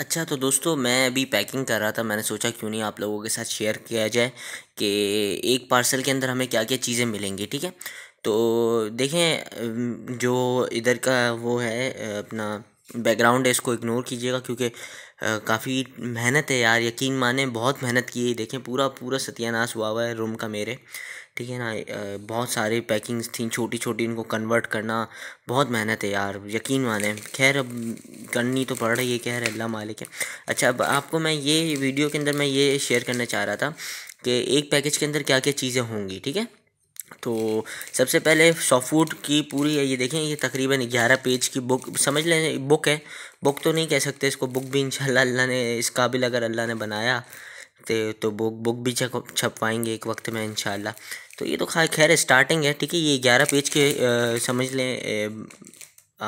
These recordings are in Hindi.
अच्छा तो दोस्तों मैं अभी पैकिंग कर रहा था मैंने सोचा क्यों नहीं आप लोगों के साथ शेयर किया जाए कि एक पार्सल के अंदर हमें क्या क्या चीज़ें मिलेंगी ठीक है तो देखें जो इधर का वो है अपना बैकग्राउंड है इसको इग्नोर कीजिएगा क्योंकि काफ़ी मेहनत है यार यकीन माने बहुत मेहनत की है देखें पूरा पूरा सत्यानाश हुआ हुआ है रूम का मेरे ठीक है ना बहुत सारी पैकिंग्स थी छोटी छोटी इनको कन्वर्ट करना बहुत मेहनत है यार यकीन माने खैर अब करनी तो पड़ रही है खैर अल्लाह मालिक है अच्छा अब आपको मैं ये वीडियो के अंदर मैं ये शेयर करना चाह रहा था कि एक पैकेज के अंदर क्या क्या चीज़ें होंगी ठीक है तो सबसे पहले सॉफ्टवुड की पूरी है ये देखें ये तकरीबन ग्यारह पेज की बुक समझ लें बुक है बुक तो नहीं कह सकते इसको बुक भी इन अल्लाह ने इस काबिल अगर अल्लाह ने बनाया तो, तो बुक बुक भी छपवाएंगे एक वक्त में इनशाला तो ये तो खैर स्टार्टिंग है ठीक है ये ग्यारह पेज के आ, समझ लें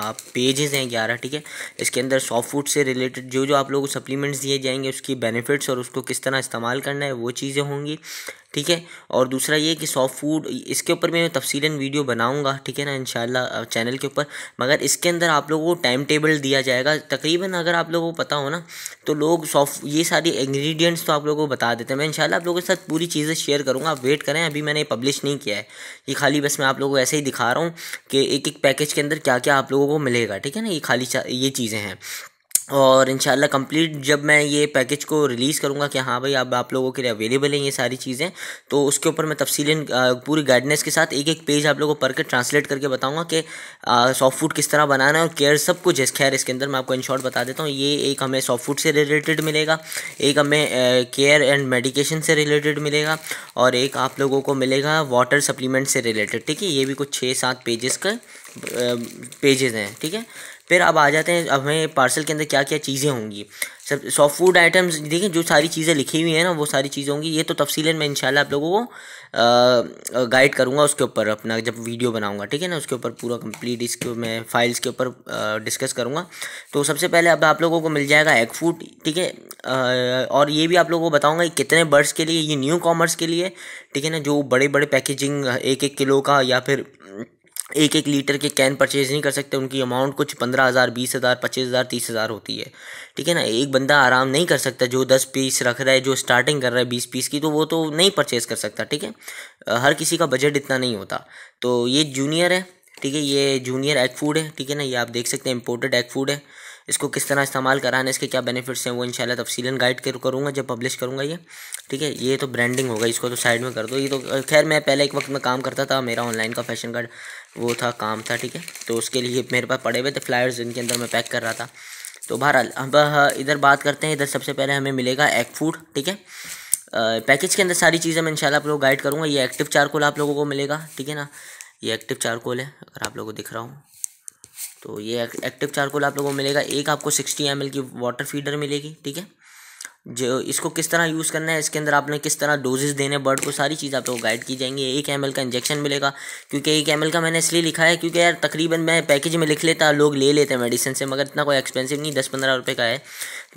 आप पेजेस हैं ग्यारह ठीक है इसके अंदर सॉफ्ट फूड से रिलेटेड जो जो आप लोगों को सप्लीमेंट्स दिए जाएंगे उसकी बेनिफिट्स और उसको किस तरह इस्तेमाल करना है वो चीज़ें होंगी ठीक है और दूसरा ये कि सॉफ्ट फूड इसके ऊपर मैं तफसीला वीडियो बनाऊँगा ठीक है ना इन चैनल के ऊपर मगर इसके अंदर आप लोगों को टाइम टेबल दिया जाएगा तकरीबन अगर आप लोगों को पता हो ना तो लोग सॉफ्ट ये सारी इंग्रेडिएंट्स तो आप लोगों को बता देते हैं मैं इन आप लोगों के साथ पूरी चीज़ें शेयर करूँगा आप वेट करें अभी मैंने पब्लिश नहीं किया है ये खाली बस मैं आप लोगों को ऐसे ही दिखा रहा हूँ कि एक एक पैकेज के अंदर क्या क्या आप लोगों को मिलेगा ठीक है ना ये खाली ये चीज़ें हैं और इन कंप्लीट जब मैं ये पैकेज को रिलीज़ करूँगा कि हाँ भाई अब आप लोगों के लिए अवेलेबल हैं ये सारी चीज़ें तो उसके ऊपर मैं तफसील पूरी गाइडनेस के साथ एक एक पेज आप लोगों को पढ़ कर ट्रांसलेट करके बताऊँगा कि सॉफ्ट फूड किस तरह बनाना है और केयर सब कुछ है खैर इसके अंदर मैं आपको इन शॉर्ट बता देता हूँ ये एक हमें सॉफ्ट फूड से रिलेटेड मिलेगा एक हमें केयर एंड मेडिकेशन से रिलेटेड मिलेगा और एक आप लोगों को मिलेगा वाटर सप्लीमेंट से रिलेटेड ठीक है ये भी कुछ छः सात पेजेस का पेजेस हैं ठीक है फिर अब आ जाते हैं अब हमें पार्सल के अंदर क्या क्या चीज़ें होंगी सब सॉफ्ट फूड आइटम्स देखिए जो सारी चीज़ें लिखी हुई हैं ना वो सारी चीज़ें होंगी ये तो तफसीला मैं इंशाल्लाह आप लोगों को गाइड करूँगा उसके ऊपर अपना जब वीडियो बनाऊँगा ठीक है ना उसके ऊपर पूरा कंप्लीट इसके मैं फाइल्स के ऊपर डिस्कस करूँगा तो सबसे पहले अब आप लोगों को मिल जाएगा एग फूड ठीक है और ये भी आप लोगों को बताऊँगा कितने बर्ड्स के लिए ये न्यू कॉमर्स के लिए ठीक है ना जो बड़े बड़े पैकेजिंग एक एक किलो का या फिर एक एक लीटर के कैन परचेज़ नहीं कर सकते उनकी अमाउंट कुछ पंद्रह हज़ार बीस हज़ार पच्चीस हज़ार तीस हज़ार होती है ठीक है ना एक बंदा आराम नहीं कर सकता जो दस पीस रख रहा है जो स्टार्टिंग कर रहा है बीस पीस की तो वो तो नहीं परचेज़ कर सकता ठीक है हर किसी का बजट इतना नहीं होता तो ये जूनियर है ठीक है ये जूनियर एग फूड है ठीक है ना ये आप देख सकते हैं इम्पोर्टेड एग फूड है इसको किस तरह इस्तेमाल कराना है इसके क्या बेनिफिट्स हैं वो इंशाल्लाह तफसीलन गाइड कर करूँगा जब पब्लिश करूँगा ये ठीक है ये तो ब्रांडिंग होगा इसको तो साइड में कर दो ये तो खैर मैं पहले एक वक्त में काम करता था मेरा ऑनलाइन का फैशन कार्ड वो था काम था ठीक है तो उसके लिए मेरे पास पड़े हुए थे फ्लायर्स इनके अंदर मैं पैक कर रहा था तो बहरहाल अब इधर बात करते हैं इधर सबसे पहले हमें मिलेगा एग फूड ठीक है पैकेज के अंदर सारी चीज़ें मैं इंशाल्लाह आप लोग गाइड करूँगा ये एक्टिव चारकोल आप लोगों को मिलेगा ठीक है ना ये एक्टिव चारकोल है अगर आप लोगों को दिख रहा हूँ तो ये एक्टिव चारकोल आप लोगों को मिलेगा एक आपको सिक्सटी एम की वाटर फीडर मिलेगी ठीक है जो इसको किस तरह यूज़ करना है इसके अंदर आपने किस तरह डोजेज देने बर्ड को सारी चीज़ आप लोगों को गाइड की जाएंगी एक एम का इंजेक्शन मिलेगा क्योंकि एक एम का मैंने इसलिए लिखा है क्योंकि यार तकरीबन मैं पैकेज में लिख लेता लोग ले लेते हैं मेडिसिन से मगर इतना कोई एक्सपेंसिव नहीं दस पंद्रह रुपये का है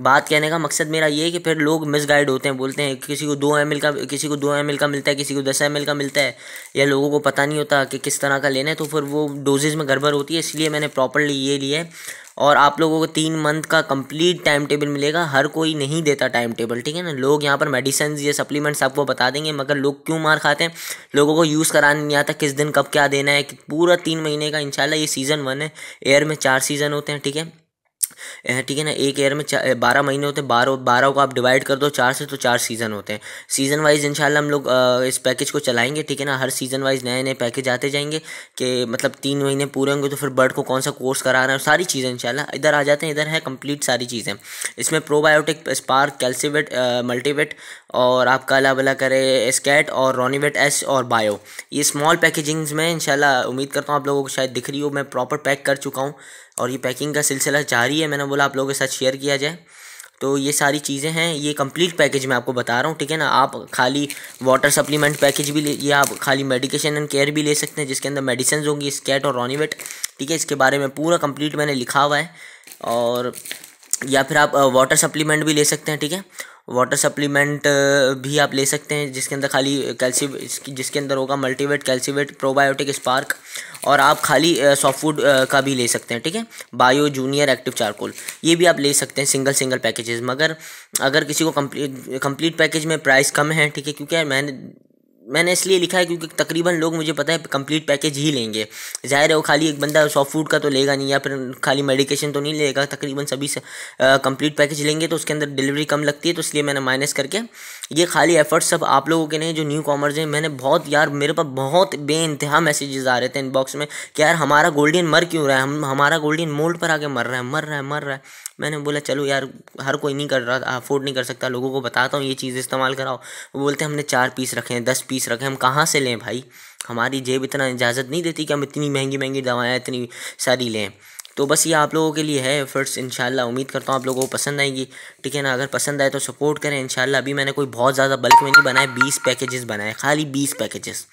बात कहने का मकसद मेरा ये है कि फिर लोग मिस गाइड होते हैं बोलते हैं किसी को दो एम का किसी को दो एम का मिलता है किसी को दस एम का मिलता है या लोगों को पता नहीं होता कि किस तरह का लेना है तो फिर वो डोजेज में गड़बड़ होती है इसलिए मैंने प्रॉपरली ये लिया है और आप लोगों को तीन मंथ का कंप्लीट टाइम टेबल मिलेगा हर कोई नहीं देता टाइम टेबल ठीक है ना लोग यहाँ पर मेडिसिन ये सप्लीमेंट्स आपको बता देंगे मगर लोग क्यों मार खाते हैं लोगों को यूज़ कराने नहीं आता किस दिन कब क्या देना है कि पूरा तीन महीने का इंशाल्लाह ये सीज़न वन है एयर में चार सीज़न होते हैं ठीक है ठीक है ना एक ईयर में बारह महीने होते हैं बारह बारह को आप डिवाइड कर दो चार से तो चार सीज़न होते हैं सीज़न वाइज इंशाल्लाह हम लोग इस पैकेज को चलाएंगे ठीक है ना हर सीज़न वाइज नए नए पैकेज आते जाएंगे कि मतलब तीन महीने पूरे होंगे तो फिर बर्ड को कौन सा कोर्स करा रहे है सारी चीज़ें इंशाल्लाह इधर आ जाते हैं इधर है कंप्लीट सारी चीज़ें इसमें प्रोबायोटिक स्पार्क कैल्सीवेट मल्टीवेट और आपका अला बला करे स्कैट और रोनीवेट एस और बायो ये स्मॉल पैकेजिंग्स में इंशाल्लाह उम्मीद करता हूँ आप लोगों को शायद दिख रही हो मैं प्रॉपर पैक कर चुका हूँ और ये पैकिंग का सिलसिला जारी है मैंने बोला आप लोगों के साथ शेयर किया जाए तो ये सारी चीज़ें हैं ये कंप्लीट पैकेज मैं आपको बता रहा हूँ ठीक है ना आप खाली वाटर सप्लीमेंट पैकेज भी ले ये आप खाली मेडिकेशन एंड केयर भी ले सकते हैं जिसके अंदर मेडिसिन होंगी स्कैट और रोनीवेट ठीक है इसके बारे में पूरा कंप्लीट मैंने लिखा हुआ है और या फिर आप वाटर uh, सप्लीमेंट भी ले सकते हैं ठीक है वाटर सप्लीमेंट uh, भी आप ले सकते हैं जिसके अंदर खाली uh, कैल्शियम जिसके अंदर होगा मल्टीवेट कैल्सीवेट प्रोबायोटिक स्पार्क और आप खाली सॉफ्ट uh, फूड का भी ले सकते हैं ठीक है बायो जूनियर एक्टिव चारकोल ये भी आप ले सकते हैं सिंगल सिंगल पैकेजेस मगर अगर किसी को कंप्लीट कंप्लीट पैकेज में प्राइस कम है ठीक है क्योंकि मैंने मैंने इसलिए लिखा है क्योंकि तकरीबन लोग मुझे पता है कंप्लीट पैकेज ही लेंगे जाहिर है वो खाली एक बंदा सॉफ्ट फूड का तो लेगा नहीं या फिर खाली मेडिकेशन तो नहीं लेगा तकरीबन सभी से कंप्लीट पैकेज लेंगे तो उसके अंदर डिलीवरी कम लगती है तो इसलिए मैंने माइनस करके ये खाली एफर्ट्स सब आप लोगों के नहीं जो न्यू कॉमर्स हैं मैंने बहुत यार मेरे पास बहुत बेानतहा मैसेजेस आ रहे थे इनबॉक्स में कि यार हमारा गोल्डन मर क्यों रहा है हम हमारा गोल्डन मोल्ड पर आके मर रहा है मर रहा है मर रहा है मैंने बोला चलो यार हर कोई नहीं कर रहा अफोर्ड नहीं कर सकता लोगों को बताता हूँ ये चीज़ इस्तेमाल कराओ वो बोलते हमने चार पीस रखे हैं दस पीस पीस रखें हम कहाँ से लें भाई हमारी जेब इतना इजाज़त नहीं देती कि हम इतनी महंगी महंगी दवाएँ इतनी सारी लें तो बस ये आप लोगों के लिए है एफर्ट्स इंशाल्लाह उम्मीद करता हूँ आप लोगों को पसंद आएगी ठीक है ना अगर पसंद आए तो सपोर्ट करें इंशाल्लाह अभी मैंने कोई बहुत ज़्यादा बल्क में नहीं बनाए बीस पैकेजेस बनाए खाली बीस पैकेजेस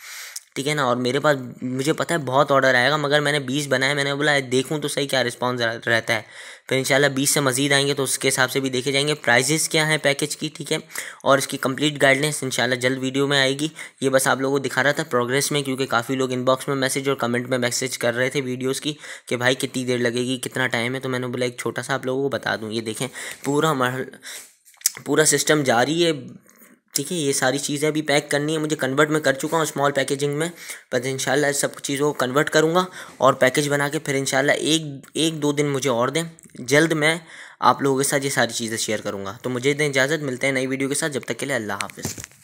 ठीक है ना और मेरे पास मुझे पता है बहुत ऑर्डर आएगा मगर मैंने बीस बनाया मैंने बोला देखूँ तो सही क्या रिस्पॉन्स रहता है फिर इन शाला बीस से मजीद आएंगे तो उसके हिसाब से भी देखे जाएंगे प्राइजेस क्या हैं पैकेज की ठीक है और इसकी कंप्लीट गाइडलाइंस इनशाला जल्द वीडियो में आएगी ये बस आप लोगों को दिखा रहा था प्रोग्रेस में क्योंकि काफ़ी लोग इनबॉक्स में मैसेज और कमेंट में मैसेज कर रहे थे वीडियोज़ की कि भाई कितनी देर लगेगी कितना टाइम है तो मैंने बोला एक छोटा सा आप लोगों को बता दूँ ये देखें पूरा पूरा सिस्टम जारी है ठीक है ये सारी चीज़ें भी पैक करनी है मुझे कन्वर्ट में कर चुका हूँ स्मॉल पैकेजिंग में पर इन सब चीज़ों को कन्वर्ट करूँगा और पैकेज बना के फिर इन एक एक दो दिन मुझे और दें जल्द मैं आप लोगों के साथ ये सारी चीज़ें शेयर करूँगा तो मुझे दें इजाज़त मिलते हैं नई वीडियो के साथ जब तक के लिए अल्लाह हाफिज़